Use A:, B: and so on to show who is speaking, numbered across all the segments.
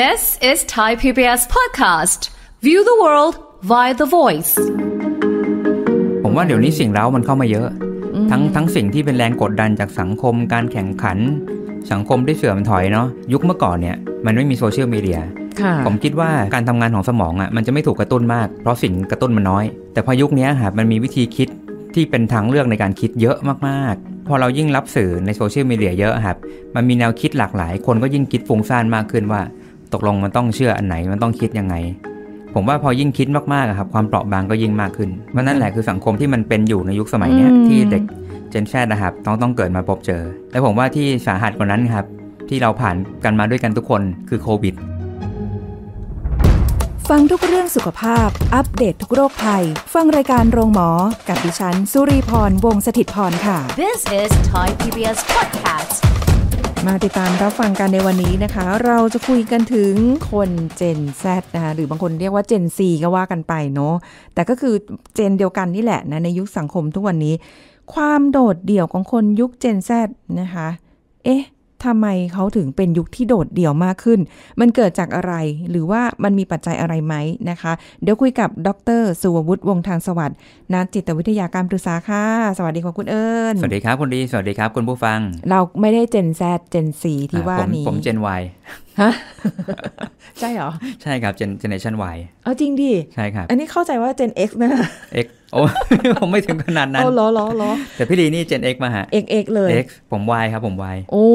A: This is Thai PBS podcast. View the world via the voice.
B: ผมว่าเดี๋ยวนี้สิ่งเร้ามันเข้ามาเยอะ ทั้งทั้งสิ่งที่เป็นแรงกดดันจากสังคมการแข่งขัน สังคมที่เสื่อมถอยเนาะ ยุคเมื่อก่อนเนี่ย มันไม่มีโซเชียลมีเดียผมคิดว่าการทำงานของสมองอะ่ะมันจะไม่ถูกกระตุ้นมากเพราะสิ่งกระตุ้นมันน้อย แต่พอยุคนี้ค่ะมันมีวิธีคิดที่เป็นทางเลือกในการคิดเยอะมากๆ พอเรายิ่งรับสื่อในโซเชียลมีเดียเยอะครับมันมีแนวคิดหลากหลาย คนก็ยิ่งคิดฟุ้งซ่านมากขึ้นว่าตกลงมันต้องเชื่ออันไหนมันต้องคิดยังไง ผมว่าพอยิ่งคิดมากๆครับความเปราะบางก็ยิ่งมากขึ้นเพราะนั่นแหละคือสังคมที่มันเป็นอยู่ในยุคสมัยนี้ที่เด็กเจนแชดนะครับ ต้องต้องเกิดมาพบเจอและผมว่าที่สาหัสกว่านั้นครับที่เราผ่านกันมาด้วยกันทุกคนคือโควิด
A: ฟังทุกเรื่องสุขภาพ อัปเดตททุกโรคภัยฟังรายการโรงหมอกับดิฉันสุรีพรวงศิตพรค่ะ
C: This is Thai PBS podcast
A: มาติดตามรับฟังกันในวันนี้นะคะ เราจะคุยกันถึงคนเจนแซนะคะหรือบางคนเรียกว่าเจนซีก็ว่ากันไปเนาะแต่ก็คือเจนเดียวกันนี่แหละนะ ในยุคสังคมทุกวันนี้ ความโดดเดี่ยวของคนยุคเจนแซนะคะ เอ๊ะทำไมเขาถึงเป็นยุคที่โดดเดี่ยวมากขึ้น มันเกิดจากอะไร หรือว่ามันมีปัจจัยอะไรไหมนะคะ เดี๋ยวคุยกับ ดร สุวัตวงทางสวัสดะ์นักจิตวิทยาการปรึกษาค่ะ สวัสดีค่ะคุณเอิญสวัสดี
B: ครับคุณดี สวัสดีครับคุณผู้ฟัง
A: เราไม่ได้เจนแซดเจนซีที่ว่านี้ ผมเจ
B: นวายฮะใช่เหรอใช่ครับเจเนเรชัน Y
A: เออจริงดิใช่ครับ อันนี้เข้าใจว่า็กซ X นะ
B: X โอ้ผมไม่ถึงขนาดนั้นโอ้ล้อล้อล้อแต่พี่ลีนี่เ e n X มาฮะ X X เลย X ผม Y ครับผม Y
A: โอ้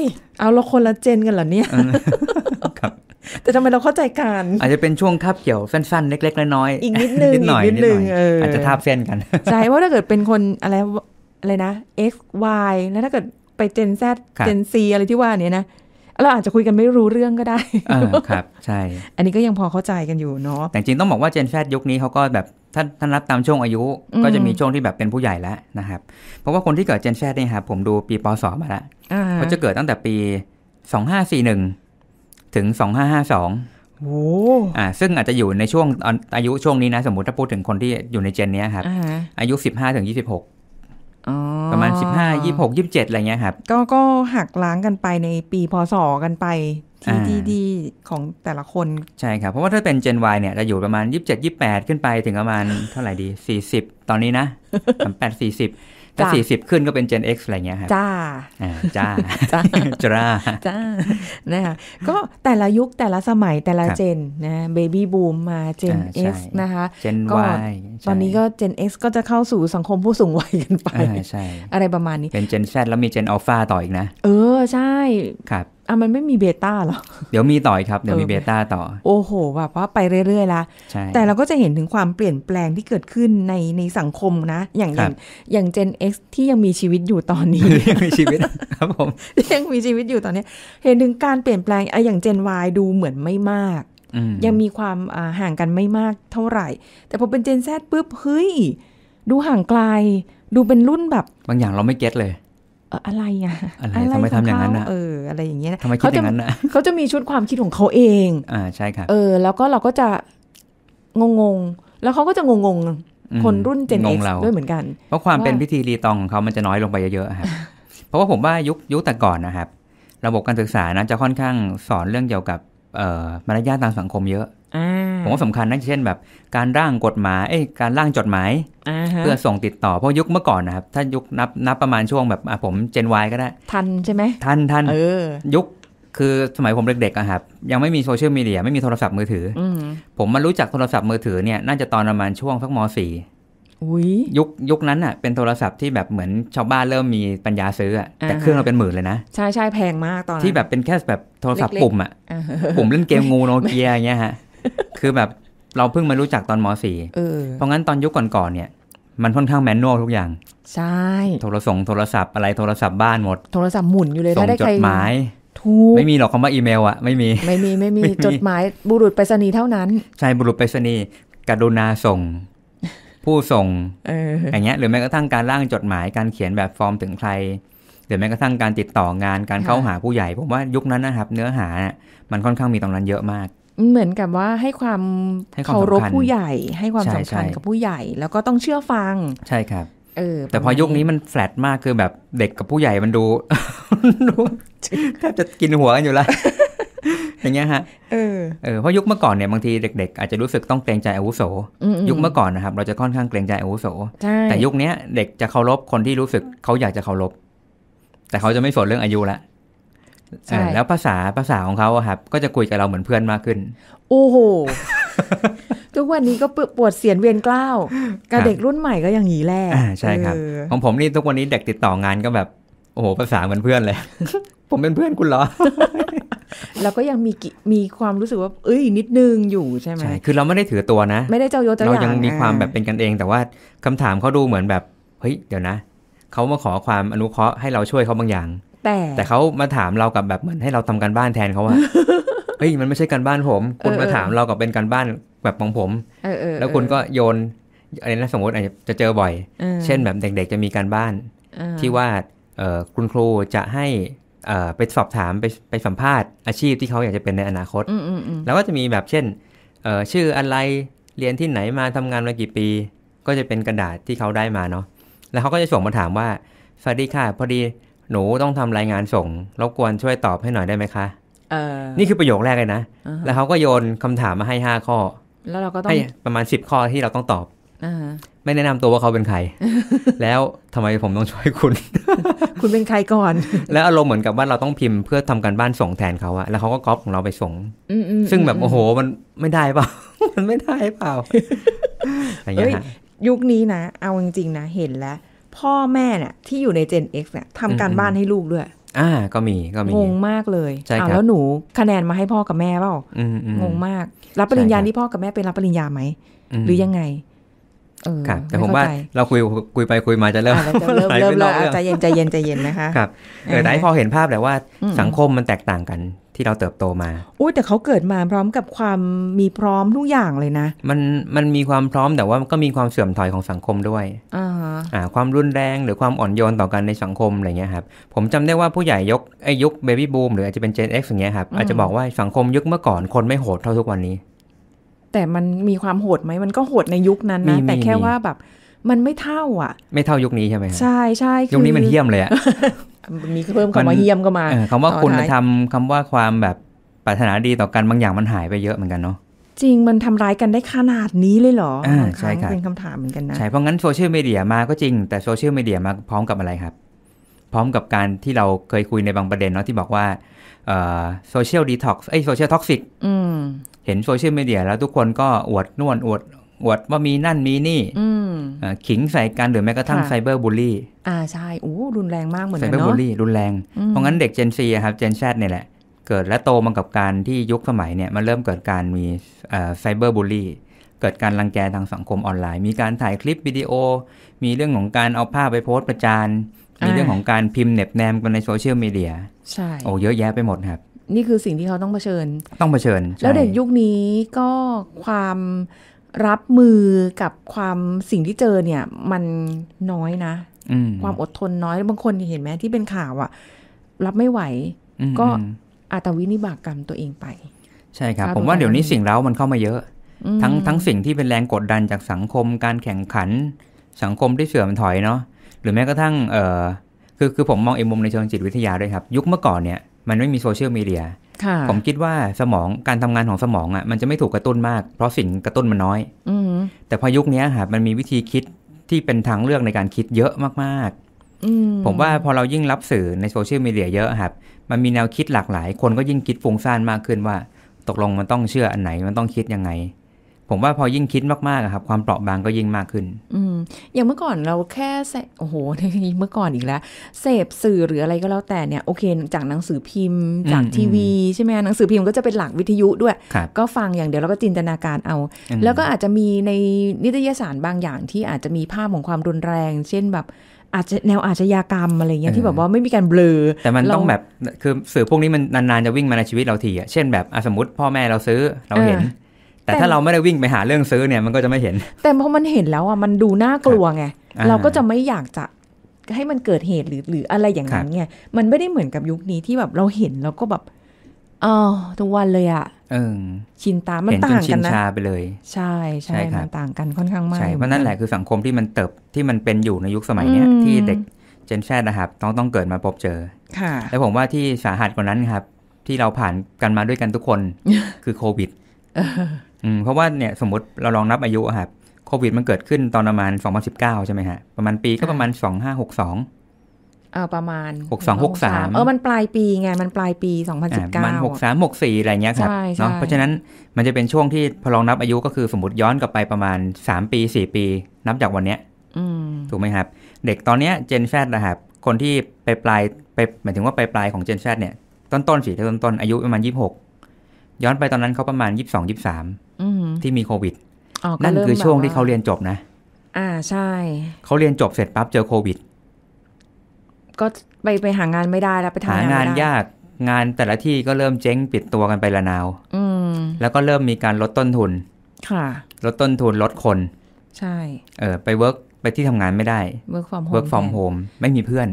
A: ย เอาเราคนละเจนกันเหรอเนี่ยครับ แต่ทำไมเราเข้าใจกันอาจจ
B: ะเป็นช่วงคาบเกี่ยว สั้นๆ เล็กๆน้อยๆอีกนิดนึงนิดหน่อยนิดนึงอาจจะทาบเส้นกัน
A: ใช่เพราะถ้าเกิดเป็นคนอะไรอะไรนะ X Y แล้วถ้าเกิดไป Gen Z เจน C อะไรที่ว่านี้นะเราอาจจะคุยกันไม่รู้เรื่องก็ได้อครับ ใช่ อันนี้ก็ยังพอเข้าใจกันอยู่ เนาะ แ
B: ต่จริงต้องบอกว่าเจนแฟดยุคนี้เขาก็แบบท่านท่านรับตามช่วงอายุ ก็จะมีช่วงที่แบบเป็นผู้ใหญ่แล้วนะครับ เพราะว่าคนที่เกิดเจนแฟดเนี่ยครับผมดูปีปศมาแล้วเขาจะเกิดตั้งแต่ปีสองห้าสี่หนึ่ง ถึงสองห้าห้าสองโอ้อ่า ซึ่งอาจจะอยู่ในช่วงอายุช่วงนี้นะ สมมติถ้าพูดถึงคนที่อยู่ในเจนนี้ครับ อายุสิบห้าถึงยี่สิบหกประมาณ 15 26 27 อะไรเงี้ยครับ
A: ก็ก็หักล้างกันไปในปีพศกันไป ที่ีๆดีของแต่ละคน
B: ใช่ครับ เพราะว่าถ้าเป็น Gen Y เนี่ยจะอยู่ประมาณ 27 28 ขึ้นไปถึงประมาณเท่าไหร่ดี 40 ตอนนี้นะ่8 40ถ้าสี่สิบขึ้นก็เป็น Gen X อะไรเงี้ยครับ จ้าจ้าจ้า
A: จ้านะคะก็แต่ละยุค แต่ละสมัยแต่ละเจนนะเบบี้บูมมา Gen X นะคะ Gen Y ตอนนี้ก็ Gen X ก็จะเข้าสู่สังคมผู้สูงวัยกันไป อะไรประมาณนี้เป็น
B: Gen Z แล้วมี Gen Alpha ต่ออีกนะ
A: เออใช่ครับอ่ะมันไม่มีเบต้าหรอ
B: เดี๋ยวมีต่อครับเดี๋ยวมีเบต้าต่อ
A: โอ้โหแบบว่าไปเรื่อยๆละแต่เราก็จะเห็นถึงความเปลี่ยนแปลงที่เกิดขึ้นในในสังคมนะ อย่างอย่างอย่าง Gen X ที่ยังมีชีวิตอยู่ตอนนี้ ยังมีชีวิตครับผมยังมีชีวิตอยู่ตอนนี้เห็นถึงการเปลี่ยนแปลงไอ้อย่างเจน Y ดูเหมือนไม่มาก ยังมีความห่างกันไม่มากเท่าไหร่ แต่พอเป็นเนแซดปุ๊บเฮ้ยดูห่างไกลดูเป็นรุ่นแบบ
B: บางอย่างเราไม่เก็ตเลย
A: อะไรอ่ะอะไรทำไมทำอย่างนั้นนะเอออะไรอย่างเงี้ยทำไมคิดอย่างนั้นนะเขาจะมีชุดความคิดของเขาเอง
B: อ่าใช่ค่ะเอ
A: อ แล้วก็เราก็จะงงงแล้วเขาก็จะงงงคนรุ่นเจนเอ็กซ์ด้วยเหมือนกัน เพราะความเป็นพิธี
B: รีตองของเขามันจะน้อยลงไปเยอะๆครับเพราะว่าผมว่ายุคยุคแต่ก่อนนะครับ ระบบการศึกษานะจะค่อนข้างสอนเรื่องเกี่ยวกับมารยาททางสังคมเยอะผมว่าสำคัญนะเช่นแบบการร่างกฎหมายเอ้การร่างจดหมายเพื่อส่งติดต่อเพราะยุคเมื่อก่อนนะครับถ้ายุคนับนับประมาณช่วงแบบผมเจนวก็ได้ ทันใช่ไหมทันทันยุคคือสมัยผมเด็กๆอะครับ ยังไม่มีโซเชียลมีเดียไม่มีโทรศัพท์มือถือ ผมมารู้จักโทรศัพท์มือถือเนี่ยน่าจะตอนประมาณช่วงสักมสี่ยุคยุคนั้นอ่ะเป็นโทรศัพท์ที่แบบเหมือนชาวบ้านเริ่มมีปัญญาซื้ออะแต่เครื่องเราเป็นหมื่นเลยนะ
A: ใช่ใช่แพงมาก ตอนที่แบ
B: บเป็นแค่แบบโทรศัพท์ปุ่มอ่ะปุ่มเล่นเกมงูโนเกียอย่างเงี้ยฮะคือแบบเราเพิ่งมารู้จักตอนมสี่เพราะงั้นตอนยุคก่อนๆเนี่ย มันค่อนข้างแมนนวลทุกอย่าง ใช่ โทรส่งโทรศัพท์อะไรโทรศัพท์บ้านหมด
A: โทรศัพท์หมุนอยู่เลยถ้าจดหมายไม่
B: มีหรอกคำว่าอีเมลอะไม่มี ไม่
A: มีไม่มีจดหมายบุรุษไปรษณีย์เท่านั้น
B: ใช่บุรุษไปรษณีย์กรุณาส่ง ผู้ส่งอย่างเงี้ยหรือแม้กระทั่งการร่างจดหมายการเขียนแบบฟอร์มถึงใคร หรือแม้กระทั่งการติดต่องานการเข้าหาผู้ใหญ่ผมว่ายุคนั้นนะครับ เนื้อหามันค่อนข้างมีตรงนั้นเยอะมาก
A: เหมือนกับว่าให้ความเคารพผู้ใหญ่ ให้ความสำคัญกับผู้ใหญ่แล้วก็ต้องเชื่อฟัง ใช่ครับ เออ แต่พอยุค
B: นี้มันแฟลตมากคือแบบเด็กกับผู้ใหญ่มันดูดูแทบจะกินหัวกันอยู่แล้วอย่างเงี้ยฮะเออเออเพราะยุคเมื่อก่อนเนี่ยบางทีเด็กๆอาจจะรู้สึกต้องเกรงใจอาวุโสยุคเมื่อก่อนนะครับเราจะค่อนข้างเกรงใจอาวุโสแต่ยุคนี้เด็กจะเคารพคนที่รู้สึกเขาอยากจะเคารพแต่เขาจะไม่สนเรื่องอายุละใช่แล้วภาษาภาษาของเขาครับ ก็จะคุยกับเราเหมือนเพื่อนมากขึ้น
A: โอ้โห ทุกวันนี้ก็ปวดเสียนเวียนกล้าวกับเด็กรุ่นใหม่ก็อย่างนี้แหละใช่ครับ ของผ
B: มนี่ทุกวันนี้เด็กติดต่องานก็แบบ โอ้โหภาษาเหมือนเพื่อนเลย ผมเป็นเพื่อนคุณเหรอ
A: แล้วก็ยังมีมีความรู้สึกว่า เอ้ยนิดนึงอยู่ใช่ไหมใช่
B: คือเราไม่ได้ถือตัวนะ ไม่ไ
A: ด้เจ้ายศเจ้าอย่างเรายังมีความแบบเ
B: ป็นกันเอง แต่ว่าคำถามเขาดูเหมือนแบบเฮ้ย เดี๋ยวนะเขามาขอความอนุเคราะห์ให้เราช่วยเขาบางอย่างแต่แต่เขามาถามเรากับแบบเหมือนให้เราทำการบ้านแทนเขาว่าเฮ้ยมันไม่ใช่การบ้านผม คุณมาถามเรากับเป็นการบ้านแบบของผมแล้วคุณก็โยนอะไรนะสมมติอาจจะเจอบ่อย เช่นแบบเด็กๆจะมีการบ้านที่ว่าคุณครูจะให้ไปสอบถามไปไปสัมภาษณ์อาชีพที่เขาอยากจะเป็นในอนาคต แล้วก็จะมีแบบเช่นชื่ออะไรเรียนที่ไหนมาทำงานมากี่ปีก็จะเป็นกระดาษที่เขาได้มาเนาะแล้วเขาก็จะส่งมาถามว่าสวัสดีค่ะ พอดีหนูต้องทำรายงานส่งรบกวนช่วยตอบให้หน่อยได้ไหมคะนี่คือประโยคแรกเลยนะ แล้วเขาก็โยนคำถามมาให้ห้าข้อ แล้วเราก็ต้องประมาณสิบข้อที่เราต้องตอบอไม่แนะนำตัวว่าเขาเป็นใคร แล้วทำไมผมต้องช่วยคุณ
A: คุณเป็นใครก่อน
B: แล้วอารมณ์เหมือนกับว่าเราต้องพิมพ์เพื่อทำการบ้านส่งแทนเขาอะแล้วเขาก็ก๊อปของเราไปส่งซึ่งแบบโอ้โห มันไม่ได้เปล่า
A: มันไม่ได้เปล่าอะไรอย่างเงี้ยยุคนี้นะเอาจริงๆนะเห็นแล้วพ่อแม่เนี่ยที่อยู่ใน Gen X เนี่ยทำการบ้านให้ลูกด้วย
B: อ่า ก็มีก็มีงง
A: มากเลยใช่ครับแล้วหนูคะแนนมาให้พ่อกับแม่เปล่า งงมาก รับปริญญาที่พ่อกับแม่เป็นรับปริญญาไหม หรือยังไงครับแต่ผมว่า
B: เราคุยคุยไปคุยมาจะเริ่มเริ่มเริ่มใจเ
A: ย็นใจเย็นใจเย็นนะคะครับแต่ไหนพอเห็
B: นภาพแหละว่าสังคมมันแตกต่างกัน ที่เราเติบโตมา
A: อุ้ยแต่เขาเกิดมาพร้อมกับความมีพร้อมทุกอย่างเลยนะ
B: มันมันมีความพร้อมแต่ว่าก็มีความเสื่อมถอยของสังคมด้วย
A: อ่
B: าความรุนแรงหรือความอ่อนโยนต่อกันในสังคมอะไรเงี้ยครับผมจำได้ว่าผู้ใหญ่ยกไอ้ยุคเบบี้บูมหรืออาจจะเป็นเจนเอ็กซ์อย่างเงี้ยครับอาจจะบอกว่าสังคมยุคเมื่อก่อนคนไม่โหดเท่าทุกวันนี้
A: แต่มันมีความโหดไหมมันก็โหดในยุคนั้นนะแต่แค่ว่าแบบ มันไม่เท่าอ่ะ
B: ไม่เท่ายุคนี้ใช่ไหมใช
A: ่ใช่ยุคนี้มันเยี่ยมเลยอ่ะมีเพิ่มคำว่าเยี่ยมก็มาคำว่าคุณธรรม
B: คำว่าความแบบปรารถนาดีต่อกันบางอย่างมันหายไปเยอะเหมือนกันเนาะ
A: จริงมันทำร้ายกันได้ขนาดนี้เลยเหรออ่าใช่ครับเป็นคำถามเหมือนกันนะใช่
B: เพราะงั้นโซเชียลมีเดียมาก็จริง แต่โซเชียลมีเดียมาพร้อมกับอะไรครับ พร้อมกับการที่เราเคยคุยในบางประเด็นเนาะที่บอกว่าโซเชียลดีท็อกซ์ไอโซเชียลท็อกซิกเห็นโซเชียลมีเดียแล้วทุกคนก็อวดนวนอวดอวดว่ามีนั่นมีนี่ขิงใส่กันหรือแม้กระทั่งไซเบอร์บูลลี่
A: อ่าใช่โอ้รุนแรงมากเหมือนกันเนาะไซเบอร์บูลลี่
B: รุนแรง เพราะงั้นเด็กเจนซีครับเจนแชดเนี่ยแหละ เกิดและโตมากับการที่ยุคสมัยเนี่ยมันเริ่มเกิดการมีไซเบอร์บูลลี่เกิดการรังแกทางสังคมออนไลน์ มีการถ่ายคลิปวิดีโอ มีเรื่องของการเอาภาพไปโพสต์ประจานมีเรื่องของการพิมพ์เน็บแนมกันในโซเชียลมีเดียใช่โอ้เยอะแยะไปหมดครับ
A: นี่คือสิ่งที่เขาต้องเผชิญ
B: ต้องเผชิญ แล้วเด็กย
A: ุคนี้ก็ความรับมือกับความสิ่งที่เจอเนี่ยมันน้อยนะความอดทนน้อย บางคนเห็นไหมที่เป็นข่าวอะรับไม่ไหว ก็อาตวินิบากกรรมตัวเองไป
B: ใช่ครับ ผมว่าเดี๋ยวนี้สิ่งเล้ามันเข้ามาเยอะทั้งทั้งสิ่งที่เป็นแรงกดดันจากสังคมการแข่งขันสังคมที่เสื่อมถอยเนาะหรือแม้กระทั่งเออคือคือผมมองเอ็มมุมในเชิงจิตวิทยาด้วยครับ ยุคเมื่อก่อนเนี่ยมันไม่มีโซเชียลมีเดียผมคิดว่าสมองการทำงานของสมองอะ่ะมันจะไม่ถูกกระตุ้นมากเพราะสิ่งกระตุ้นมันน้อยอแต่พอยุคนี้ค่ะมันมีวิธีคิดที่เป็นทางเลือกในการคิดเยอะมากๆผมว่าพอเรายิ่งรับสื่อในโซเชียลมีเดียเยอะครับมันมีแนวคิดหลากหลาย คนก็ยิ่งคิดฟุ้งซ่านมากขึ้นว่า ตกลงมันต้องเชื่ออันไหนมันต้องคิดยังไงผมว่าพอยิ่งคิดมากๆครับความเปราะบางก็ยิ่งมากขึ้น
A: อืมอย่างเมื่อก่อนเราแค่โอ้โห เมื่อก่อนอีกแล้วเสพสื่อหรืออะไรก็แล้วแต่เนี่ย โอเคจากหนังสือพิมพ์จากทีวีใช่ไหมหนังสือพิมพ์ก็จะเป็นหลักวิทยุด้วยก็ฟังอย่างเดียวแล้วก็จินตนาการเอา แล้วก็อาจจะมีในนิตยสารบางอย่างที่อาจจะมีภาพของความรุนแรง เช่นแบบอาจจะแนวอาชญากรรมอะไรเงี้ยที่แบบว่าไม่มีการเบลอ
B: แต่มันต้องแบบคือสื่อพวกนี้มันนานๆจะวิ่งมาในชีวิตเราทีอ่ะเช่นแบบสมมติพ่อแม่เราซื้อเราเห็นแต่ถ้าเราไม่ได้วิ่งไปหาเรื่องซื้อเนี่ยมันก็จะไม่เห็น
A: แต่พอมันเห็นแล้วอ่ะ มันดูน่ากลัว ไง เราก็จะไม่อยากจะให้มันเกิดเหตุหรือหรืออะไรอย่างนั้นไงมันไม่ได้เหมือนกับยุคนี้ที่แบบเราเห็นแล้วก็แบบอ๋อทุกวันเลยอ่ะ
B: ชินตามันต่างกันนะชาไปเลย ใช่ใช่มันต่างกันค่อนข้างมากเพราะนั่นแหละคือสังคมที่มันเติบที่มันเป็นอยู่ในยุคสมัยเนี้ย ที่เด็กเจนแชทนะครับ ต้องต้องเกิดมาพบเจอ ค่ะแล้วผมว่าที่สาหัสกว่านั้นครับ ที่เราผ่านกันมาด้วยกันทุกคนคือโควิดอืมเพราะว่าเนี่ยสมมติ เราลองนับอายุครับโควิดมันเกิดขึ้นตอนประมาณ 2019 ใช่ไหมฮะ ประมาณปีก็ประมาณ 2562เออประมาณ 6263 เออมัน
A: ปลายปีไงมันปลายปี 2019มัน 6
B: 3 6าอะไรเงี้ยครับเนาะเพราะฉะนั้นมันจะเป็นช่วงที่พอลองนับอายุก็คือสมมติย้อนกลับไปประมาณ 3 ปี 4 ปี นับจากวันเนี้ยถูกไหมครับ เด็กตอนเนี้ยเจนแฟดนะครับคนที่ไปปลายไปหมายถึงว่าไปปลายของเจนแฟดเนี่ยต้นต้นสิต้นต้นอายุประมาณ 26ย้อนไป ตอนนั้นเขาประมาณยี่สิบสองยี่สิบสามที่มีโควิด
C: นั่นคือช่วงที
B: ่เขาเรียนจบนะ อ่าใช่ เขาเรียนจบเสร็จปั๊บเจอโควิด
A: ก็ไปไปหางานไม่ได้แล้วไปทำงานงาน
B: ยากงานแต่ละที่ก็เริ่มเจ๊งปิดตัวกันไปละนาว
A: อืแ
B: ล้วก็เริ่มมีการลดต้นทุน ค่ะลดต้นทุนลดคน ใช่ เออไปเวิร์กไปที่ทำงานไม่ได้
A: เวิร์กฟอร์มโฮ
B: มไม่มีเพื่อน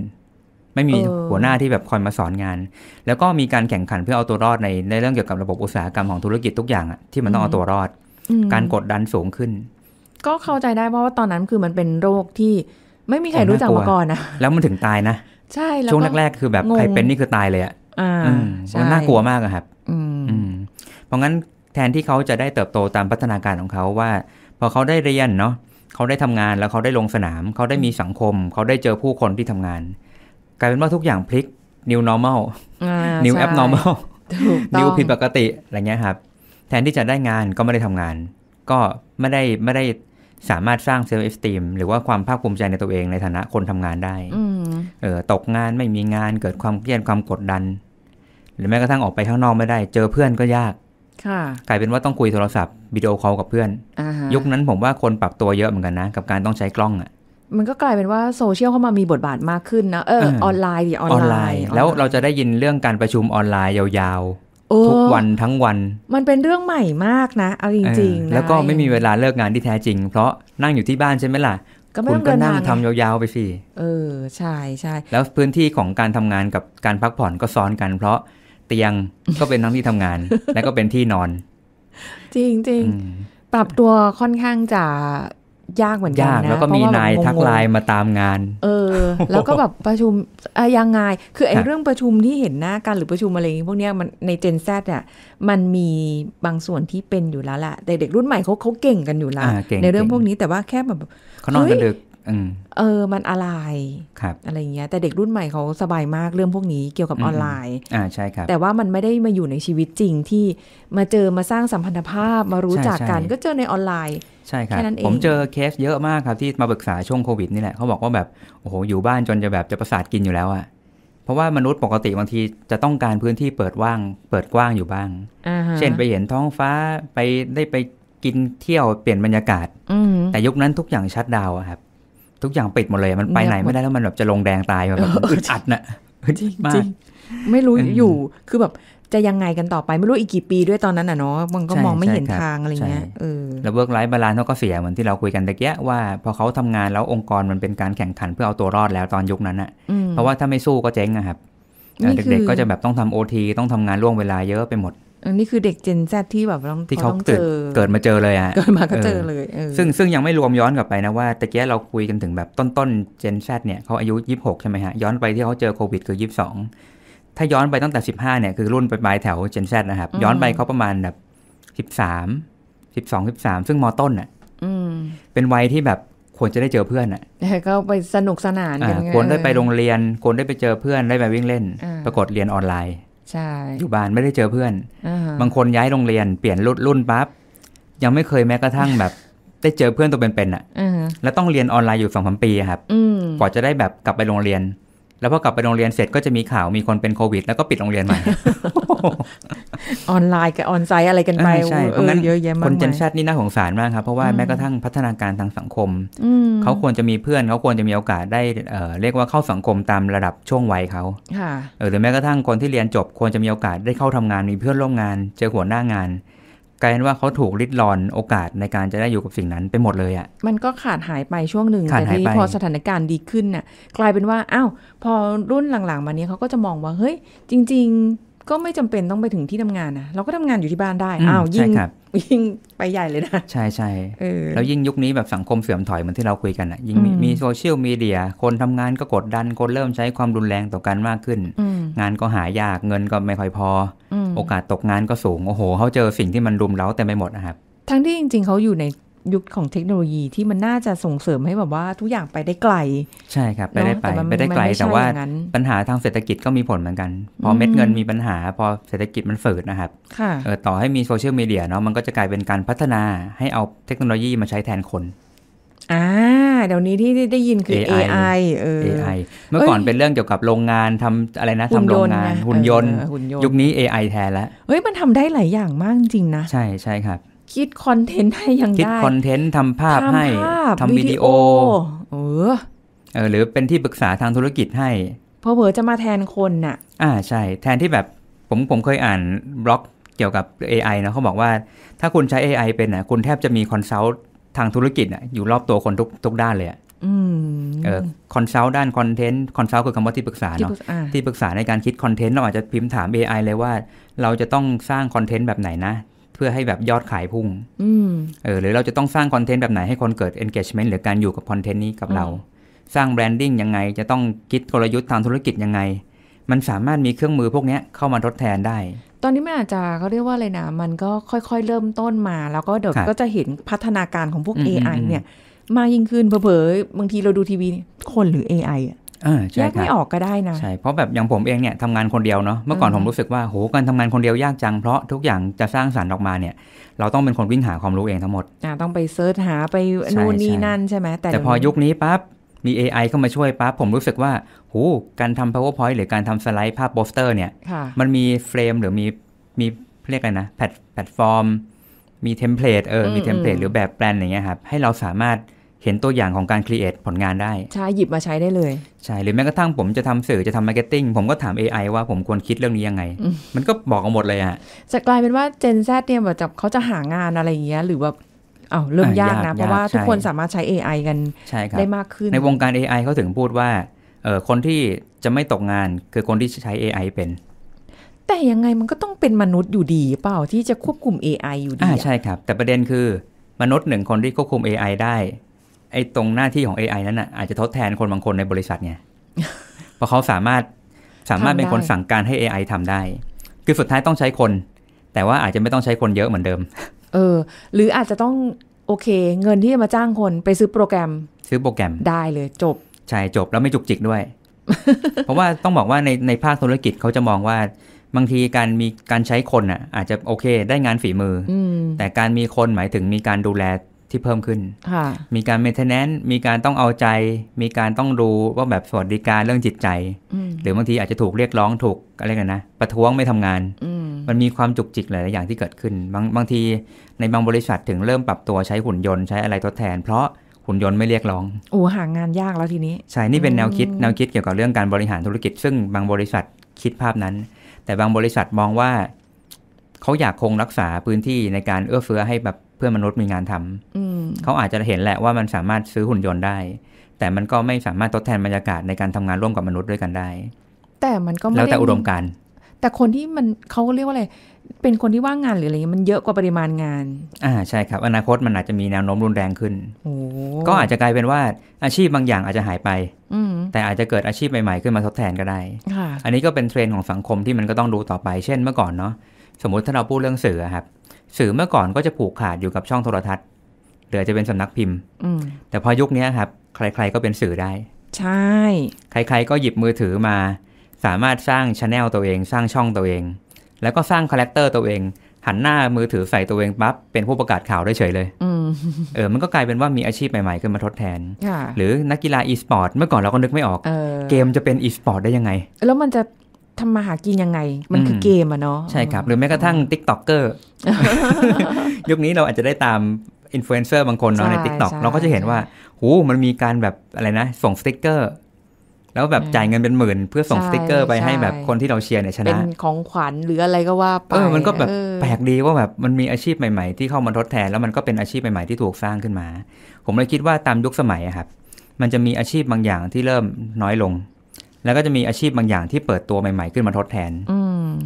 B: ไม่มีหัวหน้าที่แบบคอยมาสอนงาน แล้วก็มีการแข่งขันเพื่อเอาตัวรอดในในเรื่องเกี่ยวกับระบบอุตสาหกรรมของธุรกิจทุกอย่างอะที่มันต้องเอาตัวรอด การกดดันสูงขึ้น
A: ก็เข้าใจได้เพราะว่าตอนนั้นคือมันเป็นโรคที่ไม่มีใครรู้จักมาก่อนนะ
B: แล้วมันถึงตายนะ
A: ใช่ช่วงแรกๆคือแบบใครเป็นนี่คือตายเลยอะอ่ะมันน่ากลัว
B: มากอะครับ อืม เพราะงั้นแทนที่เขาจะได้เติบโตตามพัฒนาการของเขาว่าพอเขาได้เรียนเนาะ เขาได้ทำงานแล้วเขาได้ลงสนาม เขาได้มีสังคม เขาได้เจอผู้คนที่ทำงานกลายเป็นว่าทุกอย่างพลิก new normal new app normal new ผิดปกติ อะไรเงี้ยครับ แทนที่จะได้งานก็ไม่ได้ทำงาน ก็ไม่ได้ไม่ได้สามารถสร้างเซลล์เอฟตีมหรือว่าความภาคภูมิใจในตัวเองในฐานะคนทำงานได้เออตกงานไม่มีงานเกิดความเครียดความกดดัน หรือแม้กระทั่งออกไปข้างนอกไม่ได้เจอเพื่อนก็ยากกลายเป็นว่าต้องคุยโทรศัพท์วิดีโอคอลกับเพื่อนยุคนั้นผมว่าคนปรับตัวเยอะเหมือนกันนะ กับการต้องใช้กล้องอะ
A: มันก็กลายเป็นว่าโซเชียลเข้ามามีบทบาทมากขึ้นนะเออออนไลน์ดิออนไลน์ แล้ว
B: เราจะได้ยินเรื่องการประชุมออนไลน์ยาวๆ ทุกวันทั้งวัน
A: มันเป็นเรื่องใหม่มากนะ เอาจริงๆแล้วก็ไม่ม
B: ีเวลาเลิกงานที่แท้จริง เพราะนั่งอยู่ที่บ้านใช่ไหมล่ะ
A: คุณก็นั่งทำยาวๆไปสิ เออใช่ใช่
B: แล้วพื้นที่ของการทำงานกับการพักผ่อนก็ซ้อนกันเพราะเตียงก็เป็นทั้งที่ทำงาน และก็เป็นที่นอน
A: จริงจริงปรับตัวค่อนข้างจะยากเหมือนกันนะแล้วก็มีนายทักไลน์
B: มาตามงาน
A: เออแล้วก็แบบประชุมอะยังไง คือ ไอ้เรื่องประชุมที่เห็นหน้ากัน หรือประชุมอะไรพวกเนี้ยมันในเจนแซดเนี่ยมันมีบางส่วนที่เป็นอยู่แล้วแหละแต่เด็กรุ่นใหม่เขาเขาเก่งกันอยู่แล้ว ในเรื่องพวกนี้แต่ว่าแค่แบบเขานอนกันดึกเออ มันอะไร ครับ อะไรเงี้ย แต่เด็กรุ่นใหม่เขาสบายมากเรื่องพวกนี้ เกี่ยวกับออนไลน์
B: อ่า ใช่ครับ แต่ว่า
A: มันไม่ได้มาอยู่ในชีวิตจริงที่มาเจอมาสร้างสัมพันธภาพมารู้จักกันก็เจอในออนไลน์
B: ใช่ครับผมเจอเคสเยอะมากครับที่มาปรึกษาช่วงโควิดนี่แหละเขาบอกว่าแบบ โอ้โห อยู่บ้านจนจะแบบจะประสาทกินอยู่แล้วอะเพราะว่ามนุษย์ปกติบางทีจะต้องการพื้นที่เปิดว่าง เปิดกว้างอยู่บ้างเช่นไปเห็นท้องฟ้าไปได้ไปกินเที่ยวเปลี่ยนบรรยากาศแต่ยุคนั้นทุกอย่างชัดดาวครับทุกอย่างปิดหมดเลยมันไปไหนไม่ได้แล้วมันแบบจะลงแดงตายแบบอึดอัดน่ะจริงมาก
A: ไม่รู้อยู่ คือแบบจะยังไงกันต่อไปไม่รู้อีกกี่ปีด้วยตอนนั้นอ่ะเนาะมันก็มองไม่เห็นทางอะไรเงี้ย
B: แล้วเวิร์กไลฟ์บาลานซ์เขาก็เสียเหมือนที่เราคุยกันตะเกียว่าพอเขาทำงานแล้วองค์กรมันเป็นการแข่งขันเพื่อเอาตัวรอดแล้วตอนยุคนั้นอ่ะเพราะว่าถ้าไม่สู้ก็เจ๊งนะครับเด็กๆก็จะแบบต้องทำโอทีต้องทำงานล่วงเวลาเยอะไปหมด
A: อันนี้คือเด็กเจนแซที่แบบต้องที่เขาเกิดเก
B: ิดมาเจอเลยอ่ะเกิดมาก็เจอเลยซึ่งซึ่งยังไม่รวมย้อนกลับไปนะว่าตะเกียเราคุยกันถึงแบบต้นต้นเจนแซเนี่ยเขาอายุ 26 ใช่ไหมฮะ ย้อนไปที่เขาเจอโควิดคือ 22 ถ้าย้อนไปตั้งแต่ 15 เนี่ย คือรุ่นปลายแถวเจนแซนะครับ ย้อนไปเขาประมาณแบบ 13 12 13 ซึ่งมอต้นอ่ะเป็นวัยที่แบบควรจะได้เจอเพื่อนอ่ะ
A: ก็ไปสนุกสนานกันควรได้ไปโร
B: งเรียนควรได้ไปเจอเพื่อนได้ไปวิ่งเล่น ปรากฏเรียนออนไลน์ช่อยู่บ้านไม่ได้เจอเพื่อนอบางคนย้ายโรงเรียนเปลี่ยนรุ่นรุ่นปั๊บยังไม่เคยแม้กระทั่งแบบ ได้เจอเพื่อนตัวเป็นๆอ่ะแล้วต้องเรียนออนไลน์อยู่สองสามปีครับ ก่อนจะได้แบบกลับไปโรงเรียนแล้วพอกลับไปโรงเรียนเสร็จก็จะมีข่าวมีคนเป็นโควิด แล้วก็ปิดโรงเรียนใหม่
A: ออนไลน์กับออนไซต์อะไรกันไปใช่เพราะงั้นเยอะแยะมากคนเจนช
B: ันี่น่าสงสารมากครับ เพราะว่าแม้กระทั่งพัฒนาการทางสังคมเขาควรจะมีเพื่อนเขาควรจะมีโอกาสได้เรียกว่าเข้าสังคมตามระดับช่วงวัยเขาหรือแม้กระทั่งคนที่เรียนจบควรจะมีโอกาสได้เข้าทำงานมีเพื่อนร่วมงาน เจอหัวหน้างานกลายเป็นว่าเขาถูกลิดรอนโอกาสในการจะได้อยู่กับสิ่งนั้นไปหมดเลยอะ่ะ
A: มันก็ขาดหายไปช่วงหนึ่ง แต่ทีนี้พอสถานการณ์ดีขึ้นน่ะ กลายเป็นว่า อ้าว พอรุ่นหลังๆมาเนี้ยเขาก็จะมองว่าเฮ้ยจริงก็ไม่จำเป็นต้องไปถึงที่ทำงานนะเราก็ทำงานอยู่ที่บ้านได้ อ้าว ยิ่งยิ่งไปใหญ่เลยนะ ใช่ใช่แล้ว
B: ยิ่งยุคนี้แบบสังคมเสื่อมถอยเหมือนที่เราคุยกันอ่ะยิ่งมีโซเชียลมีเดียคนทำงานก็กดดันคนเริ่มใช้ความรุนแรงต่อกันมากขึ้น งานก็หายากเงินก็ไม่ค่อยพอ โอกาสตกงานก็สูง โอ้โห เขาเจอสิ่งที่มันรุมเร้าเต็มไปหมดนะครับ
A: ทั้งที่จริง ๆเขาอยู่ในยุคของเทคโนโลยีที่มันน่าจะส่งเสริมให้แบบว่าทุกอย่างไปได้ไกล
B: ใช่ครับ ไปได้ไปไปได้ไกล แต่ว่าปัญหาทางเศรษฐกิจก็มีผลเหมือนกัน พอเม็ดเงินมีปัญหาพอเศรษฐกิจมันฝืดนะครับต่อให้มีโซเชียลมีเดียเนาะมันก็จะกลายเป็นการพัฒนาให้เอาเทคโนโลยีมาใช้แทนคน
A: อ่าเดี๋ยวนี้ที่ได้ยินคือ AI, ไอเออ AI
B: เมื่อก่อนเป็นเรื่องเกี่ยวกับโรงงานทำอะไรนะทำโรงงานหุ่นยนต์ยุคนี้ AI แทนแล้ว
A: เฮ้ยมันทำได้หลายอย่างมากจริงนะ
B: ใช่ใช่ครับ
A: คิดคอนเทนต์ให้ยังได้คิดคอ
B: นเทนต์ทำภาพให้ทำวิดีโอ เออเออหรือเป็นที่ปรึกษาทางธุรกิจให้
A: พอเผอจะมาแทนคนน่ะ
B: อ่าใช่แทนที่แบบผมผมเคยอ่านบล็อกเกี่ยวกับ AI นะเขาบอกว่าถ้าคุณใช้ AI เป็นนะคุณแทบจะมีคอนซัลท์ทางธุรกิจนะอยู่รอบตัวคนทุกทุกด้านเลยอ่ะเออคอนซัลท์ด้านคอนเทนต์คอนซัลท์คือคำว่าที่ปรึกษาเนาะที่ปรึกษาในการคิดคอนเทนต์เราอาจจะพิมพ์ถาม AI เลยว่า เราจะต้องสร้างคอนเทนต์แบบไหนนะพื่อให้แบบยอดขายพุ่งเออหรือเราจะต้องสร้างคอนเทนต์แบบไหนให้คนเกิด engagement หรือการอยู่กับคอนเทนต์นี้กับเราสร้างแบรนดิ้งยังไง จะต้องคิดกลยุทธ์ทางธุรกิจยังไง มันสามารถมีเครื่องมือพวกนี้เข้ามาทดแทนได้
A: ตอนนี้มันอาจจะเขาเรียกว่าอะไรนะมันก็ค่อยๆเริ่มต้นมา แล้วก็เดี๋ยวก็จะเห็นพัฒนาการของพวก AI เนี่ยมากยิ่งขึ้นเผลอๆบางทีเราดูทีวีคนหรือ AI อะ
B: แยกไม่ออกก็ได้นะใช่เพราะแบบอย่างผมเองเนี่ยทำงานคนเดียวเนาะเมื่อก่อนผมรู้สึกว่าโหการทำงานคนเดียวยากจัง เพราะทุกอย่างจะสร้างสรรค์ออกมาเนี่ย เราต้องเป็นคนวิ่งหาความรู้เองทั้งหมด
A: ต้องไปเซิร์ชหาไปนู่นนี่นั่นใช่ไหมแต่แต่พอยุค
B: นี้ปั๊บมี AI เข้ามาช่วยปั๊บผมรู้สึกว่าโหการทำ powerpoint หรือการทำสไลด์ภาพโปสเตอร์เนี่ยมันมีเฟรม หรือมีมีเรียกอะไรนะแพลตฟอร์มมีเทมเพลตเออ มีเทมเพลตหรือแบบแปลนอย่างเงี้ยครับให้เราสามารถเห็นตัวอย่างของการครีเอทผลงานได้
A: ใช่หยิบมาใช้ได้เลย
B: ใช่ หรือแม้กระทั่งผมจะทำสื่อจะทำมาร์เก็ตติ้งผมก็ถาม AI ว่าผมควรคิดเรื่องนี้ยังไง มันก็บอกกันหมดเลยอะ
A: จะกลายเป็นว่า Gen Z เนี่ยแบบเขาจะหางานอะไรอย่างเงี้ย หรือว่าเอาเริ่มยากนะ เพราะว่าทุกคนสามารถใช้ AI กันได้มากขึ้น ในวงก
B: าร AI เขาถึงพูดว่าเออคนที่จะไม่ตกงานคือคนที่ใช้ AI เป็น
A: แต่ยังไงมันก็ต้องเป็นมนุษย์อยู่ดี เปล่าที่จะควบคุม AI อยู่ดีอ่าใ
B: ช่ครับ แต่ประเด็นคือมนุษย์หนึ่งคนที่ควบคุม AI ได้ไอ้ตรงหน้าที่ของ AI นั้นอ่ะ อาจจะทดแทนคนบางคนในบริษัทไงเพราะเขาสามารถสามารถเป็นคนสั่งการให้ AI ทำได้ คือสุดท้ายต้องใช้คน แต่ว่าอาจจะไม่ต้องใช้คนเยอะเหมือนเดิม
A: เออ หรืออาจจะต้องโอเค เงินที่จะมาจ้างคนไปซื้อโปรแกรมซื้อโปรแกรมได้เลยจบ
B: ใช่จบแล้วไม่จุกจิกด้วยเพราะว่าต้องบอกว่าในในภาคธุรกิจเขาจะมองว่าบางทีการมีการใช้คนอ่ะ อาจจะโอเคได้งานฝีมือ แต่การมีคนหมายถึงมีการดูแลที่เพิ่มขึ้น มีการเมนเทนแนนซ์มีการต้องเอาใจ มีการต้องรู้ ว่าแบบสวัสดิการเรื่องจิตใจ หรือบางที อาจจะถูกเรียกร้องถูกอะไรกันนะ ประท้วงไม่ทำงาน มันมีความจุกจิกหลายอย่างที่เกิดขึ้น บางบางทีในบางบริษัทถึงเริ่มปรับตัวใช้หุ่นยนต์ใช้อะไรทดแทนเพราะหุ่นยนต์ไม่เรียกร้อง
A: อู๋หางานยากแล้วทีนี้ ใ
B: ช่นี่เป็นแนวคิดแนวคิดเกี่ยวกับเรื่องการบริหารธุรกิจซึ่งบางบริษัทคิดภาพนั้น แต่บางบริษัทมองว่าเขาอยากคงรักษาพื้นที่ในการเอื้อเฟื้อให้แบบพื่อมนุษย์มีงานทำ อืเขาอาจจะเห็นแหละว่ามันสามารถซื้อหุ่นยนต์ได้ แต่มันก็ไม่สามารถทดแทนบรรยากาศในการทำงานร่วมกับมนุษย์ด้วยกันได้
A: แต่มันก็แล้วแต่อุดมการแต่คนที่มันเขาเรียกว่าอะไรเป็นคนที่ว่างงานหรืออะไรมันเยอะกว่าปริมาณงาน
B: อ่าใช่ครับ อนาคตมันอาจจะมีแนวโน้มรุนแรงขึ้นก็อาจจะกลายเป็นว่าอาชีพบางอย่างอาจจะหายไปแต่อาจจะเกิดอาชีพใหม่ๆขึ้นมาทดแทนก็ได้อันนี้ก็เป็นเทรนด์ของสังคมที่มันก็ต้องดูต่อไป เช่น เมื่อก่อนเนาะสมมติถ้าเราพูดเรื่องสื่อครับสื่อเมื่อก่อนก็จะผูกขาดอยู่กับช่องโทรทัศน์หรือจะเป็นสำนักพิมพ์แต่พอยุคนี้ครับ ใครๆก็เป็นสื่อได้ ใช่ ใครๆก็หยิบมือถือมา สามารถสร้างชแนลตัวเองสร้างช่องตัวเอง แล้วก็สร้างคาแรคเตอร์ตัวเอง หันหน้ามือถือใส่ตัวเองปั๊บเป็นผู้ประกาศข่าวได้เฉยเลยเออ มันก็กลายเป็นว่ามีอาชีพใหม่ ๆขึ้นมาทดแทนหรือ นักกีฬาอีสปอร์ตเมื่อก่อนเราก็นึกไม่ออกเออเกมจะเป็นอีสปอร์ตได้ยังไง
A: แล้วมันจะทำมาหากินยังไง มันคือเกมอะเนาะใช่ครับ หร
B: ือแม้กระทั่งติ๊กต็อกเกอร์ยุคนี้เราอาจจะได้ตามอินฟลูเอนเซอร์บางคนเนาะในติกต็อกเราก็จะเห็นว่าหูมันมีการแบบอะไรนะส่งสติกเกอร์ แล้วแบบจ่ายเงินเป็นหมื่น เพื่อส่งสติกเกอร์ไปให้แบบคนที่เราเชียร์เนี่ยชนะ เป็น
A: ของขวัญหรืออะไรก็ว่าไปเออมันก็แบบแปล
B: กดีว่าแบบมันมีอาชีพใหม่ๆ ที่เข้ามาทดแทน แล้วมันก็เป็นอาชีพใหม่ๆที่ถูกสร้างขึ้นมา ผมเลยคิดว่าตามยุคสมัยครับ มันจะมีอาชีพบางอย่างที่เริ่มน้อยลงแล้วก็จะมีอาชีพบางอย่างที่เปิดตัวใหม่ๆขึ้นมาทดแทน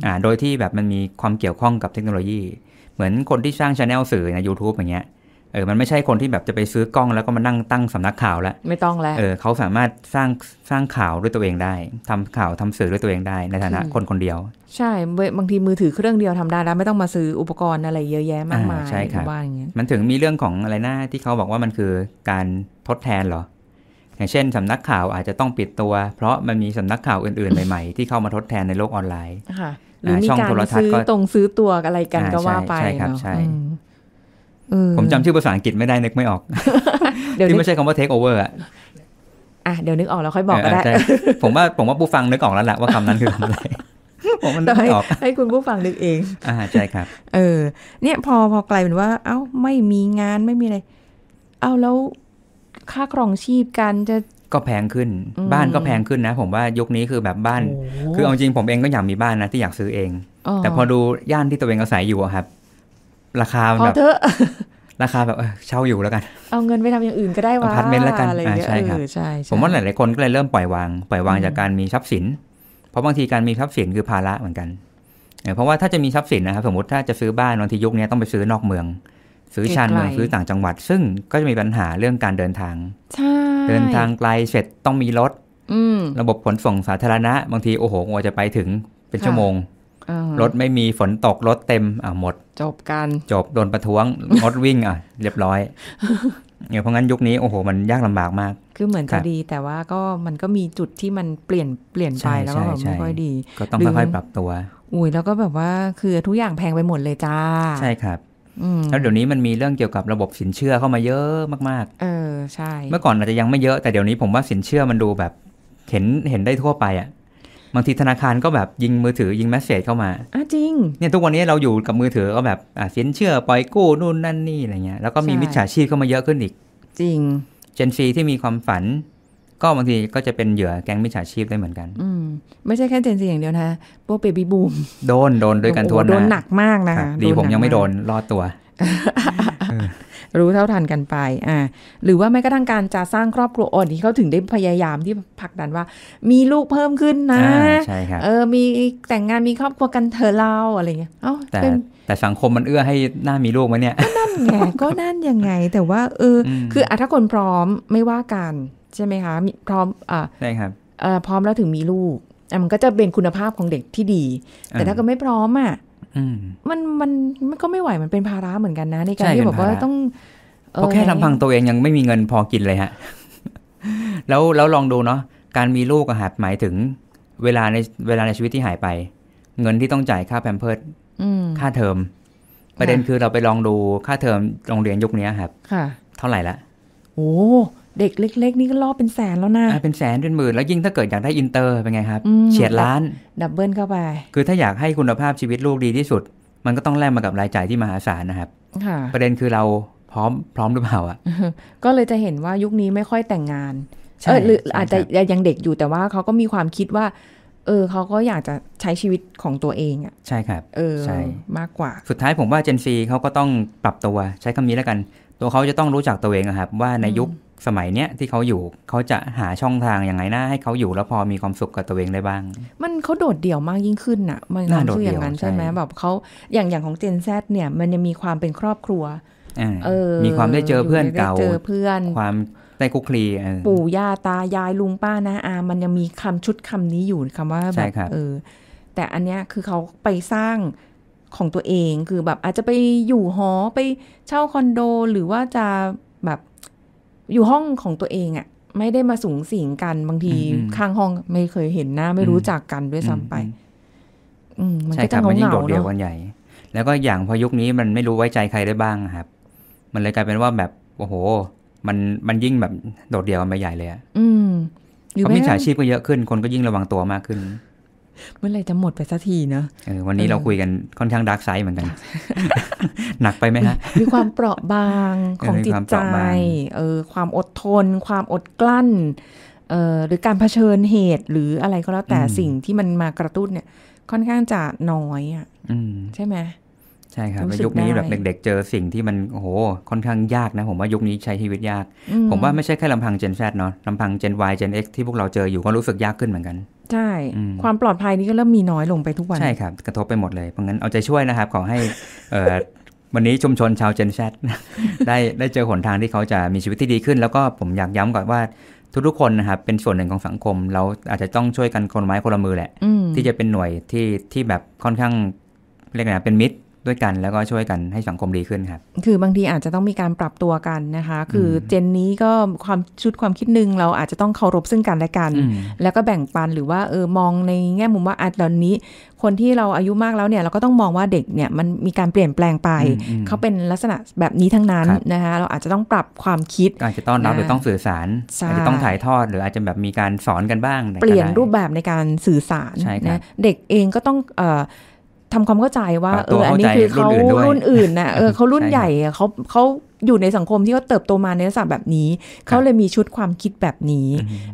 B: อ่า โดยที่แบบมันมีความเกี่ยวข้องกับเทคโนโลยี เหมือนคนที่สร้างชาแนลสื่อในะย u ทูบอย่างเงี้ยเออมันไม่ใช่คนที่แบบจะไปซื้อกล้องแล้วก็มานั่งตั้งสำนักข่าวแล้ว
A: ไม่ต้องแล้วเออ
B: เขาสามารถสร้างสร้างข่าวด้วยตัวเองได้ ทำข่าวทำสื่อด้วยตัวเองได้ในฐานะคนคนเดียว
A: ใช่บางทีมือถือเครื่องเดียวทำได้แล้วไม่ต้องมาซื้ออุปกรณ์อะไรเยอะแยะมากมายใช่ครับ
B: มันถึงมีเรื่องของอะไรนะที่เขาบอกว่ามันคือการทดแทนเหรออย่างเช่นสำนักข่าวอาจจะต้องปิดตัว เพราะมันมีสำนักข่าวอื่นๆใหม่ๆ ที่เข้ามาทดแทนในโลกออนไลน์
A: ค่ะหรือมีการซื้อตรงซื้อตัวอะไรกันก็ว่าไปใช่ครับใช่ผมจ
B: ำชื่อภาษาอังกฤษไม่ได้นึกไม่ออกที่ไม่ใช่คำว่า take over อ
A: อ่ะเดี๋ยวนึกออกแล้วค่อยบอกก็ได้
B: ผมว่าผมว่าผู้ฟังนึกออกแล้วแหละว่าคำนั้นคืออะไร
A: ผมมันออกให้คุณผู้ฟังนึกเองอ่าใช่ครับ เออ เนี่ยพอพอกลายเป็นว่า เอ้าไม่มีงานไม่มีอะไร เอ้าแล้วค่าครองชีพกันจะ
B: ก็แพงขึ้นบ้านก็แพงขึ้นนะ ผมว่ายุคนี้คือแบบบ้านคือเอาจริงผมเองก็อยากมีบ้านนะที่อยากซื้อเอง แต่พอดูย่านที่ตัวเองอาศัยอยู่ครับ ราคาแบบราคาแบบเช่าอยู่แล้วกัน
A: เอาเงินไปทำอย่างอื่นก็ได้ว่าอพาร์ตเมนต์แล้วกันใช่ครับผมว่า
B: หลาย ๆ คนก็เลยเริ่มปล่อยวางปล่อยวางจากการมีทรัพย์สิน เพราะบางทีการมีทรัพย์สินคือภาระเหมือนกันเพราะว่าถ้าจะมีทรัพย์สินนะครับสมมติถ้าจะซื้อบ้านบางทียุคนี้ต้องไปซื้อนอกเมืองซื้อชานเมืองซื้อต่างจังหวัดซึ่งก็จะมีปัญหาเรื่องการเดินทางเดินทางไกลเสร็จต้องมีรถระบบขนส่งสาธารณะบางที โอ้โหกว่าจะไปถึงเป็นชั่วโมง รถไม่มีฝนตกรถเต็มอ่ะหมด จบกันจบโดนประท้วงรถวิ่งอ่ะเรียบร้อยเนี่ยเพราะงั้นยุคนี้ โอ้โห มันยากลำบากมาก
A: คือเหมือนจะดี แต่ว่าก็มันก็มีจุดที่มันเปลี่ยนเปลี่ยนไปแล้วก็ไม่ค่อยดีก็ต้องค่อยๆปรับตัวอุ้ยแล้วก็แบบว่าคือทุกอย่างแพงไปหมดเลยจ้า ใช่ครับแล้วเดี๋ย
B: วนี้มันมีเรื่องเกี่ยวกับระบบสินเชื่อเข้ามาเยอะมาก
A: ๆ เออ ใช่ เมื่อ
B: ก่อนอาจจะยังไม่เยอะแต่เดี๋ยวนี้ผมว่าสินเชื่อมันดูแบบเห็นเห็นได้ทั่วไปอะ่ะ บางทีธนาคารก็แบบยิงมือถือยิงแมสเซจเข้ามา อ่ะจริง เนี่ยทุกวันนี้เราอยู่กับมือถือก็แบบอ่ะสินเชื่อปล่อยกู้นู่นนั่นนี่อะไรเงี้ยแล้วก็มีมิจฉาชีพเข้ามาเยอะขึ้นอีก จริง เจนซีที่มีความฝันก็บางทีก็จะเป็นเหยื่อแก๊งมิจฉาชีพได้เหมือนกัน
C: อืมไม
A: ่ใช่แค่เจนซีอย่างเดียวนะพวกเบบี้บูม
B: โดน โดนด้วยกันทั่วนนะโดนหนักมากนะดีผมยังไม่โดนรอดตัว
A: รู้เท่าทันกันไปอ่าหรือว่าแม้กระทั่งการจะสร้างครอบครัวอ่อนที่เขาถึงได้พยายามที่ผลักดันว่า มีลูกเพิ่มขึ้นนะใช่ครับเออมีแต่งงานมีครอบครัวกันเธอเราอะไรเงี้ยเอ้าแต่
B: แต่สังคมมันเอื้อให้หน้ามีลูกไหมเนี่ยก็น
A: ั่นไงก็นั่นยังไง แต่ว่าเออคือถ้าคนพร้อมไม่ว่ากันใช่ไหมคะพร้อมอ่าใช่ครับอ่พร้อมแล้วถึงมีลูก่มันก็จะเป็นคุณภาพของเด็กที่ดี แต่ถ้าก็ไม่พร้อมอ่ะมันมันมันก็ไม่ไหวมันเป็นภาระเหมือนกันนะในการที่บอกว่าต้องเพราะแค่ลำพังต
B: ัวเองยังไม่มีเงินพอกินเลยฮะ แล้วแล้วลองดูเนาะการมีลูกอาหหมายถึง เวลาในเวลาในชีวิตที่หายไป เงินที่ต้องจ่ายค่าแพมเพิร์ดค่าเทอม ประเด็นคือเราไปลองดูค่าเทอมโรงเรียนยุคนี้ครับเท่าไหร่ละ
A: โอ้เด็กเล็ก ๆ นี่ก็ล่อเป็นแสนแล้วนะ
B: เป็นแสนเป็นหมื่นแล้วยิ่งถ้าเกิดอยากได้อินเตอร์เป็นไงครับ เฉียดล้านดับเบิลเข้าไป คือถ้าอยากให้คุณภาพชีวิตลูกดีที่สุด มันก็ต้องแลกมากับรายจ่ายที่มหาศาลนะครับประเด็นคือเราพร้อม พร้อมหรือเปล่าอ่ะ
A: ก็เลยจะเห็นว่ายุคนี้ไม่ค่อยแต่งงานเออหรืออาจจะยังเด็กอยู่แต่ว่าเขาก็มีความคิดว่า เออเขาก็อยากจะใช้ชีวิตของตัวเองอ่ะใช่ครับเออใช่มากกว่า
B: สุดท้ายผมว่าเจนซีเขาก็ต้องปรับตัว ใช้คำนี้แล้วกัน ตัวเขาจะต้องรู้จักตัวเองครับ ว่าในยุคสมัยเนี้ยที่เขาอยู่เขาจะหาช่องทางยังไงนะให้เขาอยู่แล้วพอมีความสุขกับตัวเองได้บ้าง
A: มันเขาโดดเดี่ยวมากยิ่งขึ้นน่ะมันน่าอย่างน่้นใช่ไหมแบบเขาอย่างอย่างของเจนแซดเนี่ย มันยังมีความเป็นครอบครัว
B: เออ มีความได้เจอเพื่อนเก่าเจอเพื่อนความได้คุกคลีป
A: ู่ย่าตายายลุงป้านะอามันยังมีคำชุดคำนี้อยู่คำว่าแบบเออแต่อันเนี้ยคือเขาไปสร้างของตัวเองคือแบบ อาจจะไปอยู่หอไปเช่าคอนโด หรือว่าจะแบบอยู่ห้องของตัวเองอะ่ะ ไม่ได้มาสูงสิงกัน บางทีข้างห้องไม่เคยเห็นหน้า ไม่รู้จักกันด้วยซ้ำไป อืมมันก็จะเงาเงาเยวะกั
B: นใหญ่ แล้วก็อย่างพอยุคนี้มันไม่รู้ไว้ใจใครได้บ้างครับ มันเลยกลายเป็นว่าแบบโอ้โห มันมันยิ่งแบบโดดเดี่ยวกันใหญ่เลยอ่ะ
A: อืมเขาไมิฉาชีพ
B: ก็เยอะขึ้น คนก็ยิ่งระวังตัวมากขึ้น
A: เมื่อไรจะหมดไปสักทีเนอะ
B: วันนี้เราคุยกันค่อนข้างดาร์กไซส์เหมือนกัน หนักไปไหมฮะ
A: มีความเปราะบางของจิตใจเออความอดทนความอดกลั้นเอ่อหรือการเผชิญเหตุ หรืออะไรก็แล้วแต่สิ่งที่มันมากระตุ้นเนี่ย ค่อนข้างจะน้อยอ่ะใช่ไหมใช่ครับยุคนี้แบบเ
B: ด็ก ๆ เจอสิ่งที่มันโห ค่อนข้างยากนะ ผมว่ายุคนี้ใช้ชีวิตยากผมว่าไม่ใช่แค่ลำพังเจนแฟดเนาะลำพังเจน Y เจน X ที่พวกเราเจออยู่ก็รู้สึกยากขึ้นเหมือนกัน
A: ใช่ความปลอดภัยนี้ก็เริ่มมีน้อยลงไปทุกวัน ใช่ครั
B: บ กระทบไปหมดเลย เพราะงั้นเอาใจช่วยนะครับขอให้วันนี้ชุมชนชาวเจนแชทได้ได้เจอหนทางที่เขาจะมีชีวิตที่ดีขึ้นแล้วก็ผมอยากย้ำก่อนว่าทุกๆคนนะครับเป็นส่วนหนึ่งของสังคมเราอาจจะต้องช่วยกันคนไม้คนละมือแหละ ที่จะเป็นหน่วยที่ที่แบบค่อนข้างเรียกนงเป็นมิตรด้วยกันแล้วก็ช่วยกันให้สังคมดีขึ้นครับ
A: คือบางทีอาจจะต้องมีการปรับตัวกันนะคะ คือเจนนี้ก็ความชุดความคิดหนึ่งเราอาจจะต้องเคารพซึ่งกันและกัน แล้วก็แบ่งปันหรือว่าเออมองในแง่มุมว่าอาจตอนนี้ คนที่เราอายุมากแล้วเนี่ยเราก็ต้องมองว่าเด็กเนี่ยมันมีการเปลี่ยนแปลงไป เขาเป็นลักษณะแบบนี้ทั้งนั้นนะคะเราอาจจะต้องปรับความคิดอาจจะต้อนรับหรือต้องส
B: ื่อสารอาจจะต้องถ่ายทอดหรืออาจจะแบบมีการสอนกันบ้างเปลี่ยน
A: รูปแบบในการสื่อสารนะเด็กเองก็ต้องเทำความเข้าใจว่าเอออันนี้คือเขารุ่นอื่นนะเออเขารุ่นใหญ่เขาเขาอยู่ในสังคมที่เขาเติบโตมาในลักษณะแบบนี้ เขาเลยมีชุดความคิดแบบนี้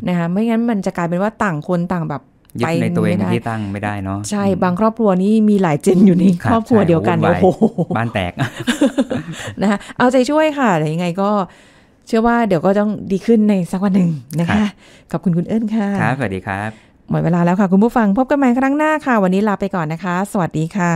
A: นะคะไม่งั้นมันจะกลายเป็นว่าต่างคนต่างแบบยึดในตัวเองที่ต
B: ั้งไม่ได้เนาะใช่
A: บางครอบครัวนี้มีหลายเจนอยู่ในครอบครัวเดียวกันโอ้โหบ้านแตก นะคะเอาใจช่วยค่ะแต่ยังไงก็ เชื่อว่าเดี๋ยวก็ต้องดีขึ้นในสักวันหนึ่งนะคะขอบคุณคุณเอิญค่ะครับส
B: วัสดีครับ
A: หมดเวลาแล้วค่ะ คุณผู้ฟังพบกันใหม่ครั้งหน้าค่ะ วันนี้ลาไปก่อนนะคะ สวัสดีค่ะ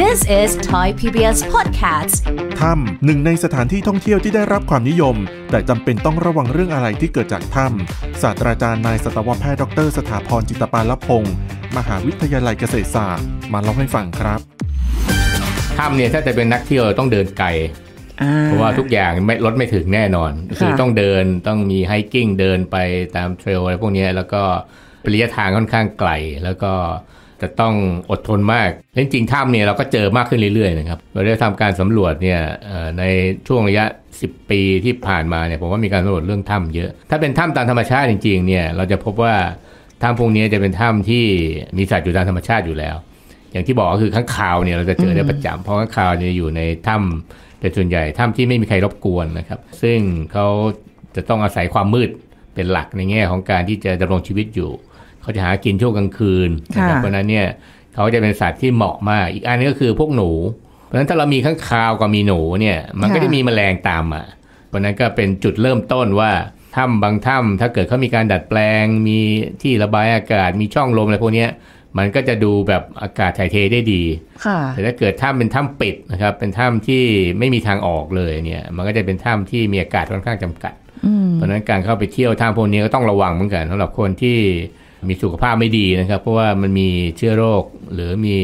C: This is Thai PBS Podcast ถ้ำหนึ่งในสถานที่ท่องเที่ยวที่ได้รับความนิยม แต่จำเป็นต้องระวังเรื่องอะไรที่เกิดจากถ้ำศาสตราจารย์นายสัตวแพทย์ดร สถาพรจิตปาลพงศ์มหาวิทยาลัยเกษตรศาสตร์ มาเล่าให้ฟังครับถ้ำเนี่ย ถ้าจะเป็นนักเที่ยว ต้องเดินไกลเพราะว่าทุกอย่างไม่รถไม่ถึงแน่นอน คือต้องเดินต้องมีไฮกิ้งเดินไปตามเทรลอะไรพวกนี้แล้วก็ระยะทางค่อนข้างไกลแล้วก็จะต้องอดทนมากเ่จริงถ้ำเนี่ยเราก็เจอมากขึ้นเรื่อยๆนะครับเราได้ทำการสำรวจเนี่ยในช่วงระยะ 10 ปีที่ผ่านมาเนี่ยผมว่ามีการสำรวจเรื่องถ้ำเยอะถ้าเป็นถ้ำตามธรรมชาติจริง ๆเนี่ยเราจะพบว่าถ้ำพวกนี้จะเป็นถ้ำที่มีสัตว์อยู่ตามธรรมชาติอยู่แล้ว อย่างที่บอกก็คือข้างคาวเนี่ยเราจะเจอได้ประจำเพราะข้างคาวเนี่ยอยู่ในถ้ำแต่ส่วนใหญ่ถ้ำที่ไม่มีใครรบกวนนะครับ ซึ่งเขาจะต้องอาศัยความมืดเป็นหลักในแง่ของการที่จะดำรงชีวิตอยู่เขาจะหากินช่วงกลางคืนนะครับเพราะนั้นเนี่ยเขาจะเป็นสัตว์ที่เหมาะมาก อีกอันนึงก็คือพวกหนู เพราะฉะนั้นถ้าเรามีข้างคาวกับมีหนูเนี่ย มันก็จะมีแมลงตามมาเพราะนั้นก็เป็นจุดเริ่มต้นว่าถ้ำบางถ้ำถ้าเกิดเขามีการดัดแปลงมีที่ระบายอากาศมีช่องลมอะไรพวกนี้มันก็จะดูแบบอากาศถ่ายเทได้ดี แต่ถ้าเกิดถ้ำเป็นถ้ำปิดนะครับเป็นถ้ำที่ไม่มีทางออกเลยเนี่ย มันก็จะเป็นถ้ำที่มีอากาศค่อนข้างจำกัดเพราะนั้นการเข้าไปเที่ยวถ้ำพวกนี้ก็ต้องระวังเหมือนกันสำหรับคนที่มีสุขภาพไม่ดีนะครับ เพราะว่ามันมีเชื้อโรคหรือมี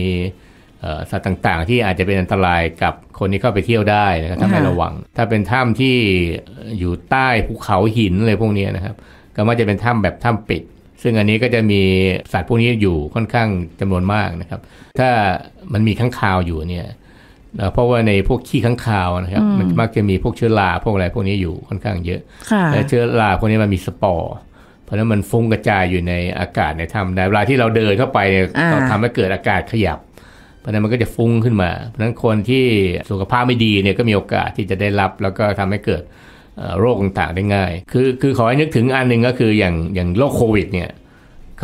C: สัตว์ต่างๆ ที่อาจจะเป็นอันตรายกับคนที่เข้าไปเที่ยวได้นะครับถ้าไม่ระวัง ถ้าเป็นถ้ำที่อยู่ใต้ภูเขาหินอะไรพวกนี้นะครับ ก็มักจะเป็นถ้ำแบบถ้ำปิด ซึ่งอันนี้ก็จะมีสัตว์พวกนี้อยู่ค่อนข้างจำนวนมากนะครับ ถ้ามันมีข้างคาวอยู่เนี่ยเพราะว่าในพวกขี้ข้างคาวนะครับ มันมักจะมีพวกเชื้อราพวกอะไรพวกนี้อยู่ค่อนข้างเยอะและเชื้อราพวกนี้มันมีสปอร์ราะนั้นมันฟุ้งกระจายอยู่ในอากาศในถ้ำในเวลาที่เราเดินเข้าไปเนี่ยเราทำให้เกิดอากาศขยับ เพราะนั้นมันก็จะฟุ้งขึ้นมาเพราะนั้นคนที่สุขภาพไม่ดีเนี่ย ก็มีโอกาสที่จะได้รับ แล้วก็ทำให้เกิดโรคต่างๆได้ง่าย คือคือขอให้นึกถึงอันหนึ่งก็คืออย่างอย่างโรคโควิดเนี่ย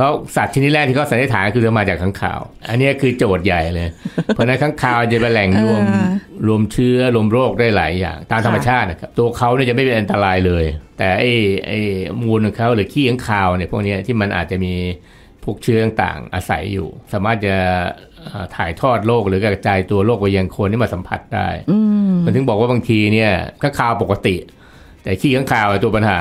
C: เขาสัตว์ชนิดแรกที่เขาสันนิษฐานคือจะมาจากข้างข่าว อันนี้คือโจทย์ใหญ่เลย เพราะนั้นข้างข่าวจะเป็นแหล่งรวม รวมเชื้อรวมโรคได้หลายอย่าง ตามธรรมชาตินะครับ ตัวเขาเนี่ยจะไม่เป็นอันตรายเลย แต่ไอ้ไอ้มูลของเขาหรือขี้ข้างข่าวเนี่ยพวกนี้ที่มันอาจจะมีพวกเชื้อต่างอาศัยอยู่ สามารถจะถ่ายทอดโรคหรือกระจายตัวโรคไปยังคนที่มาสัมผัสได้มันถึงบอกว่าบางทีเนี่ยข้างข่าวปกติ แต่ขี้ข้างข่าวตัวปัญหา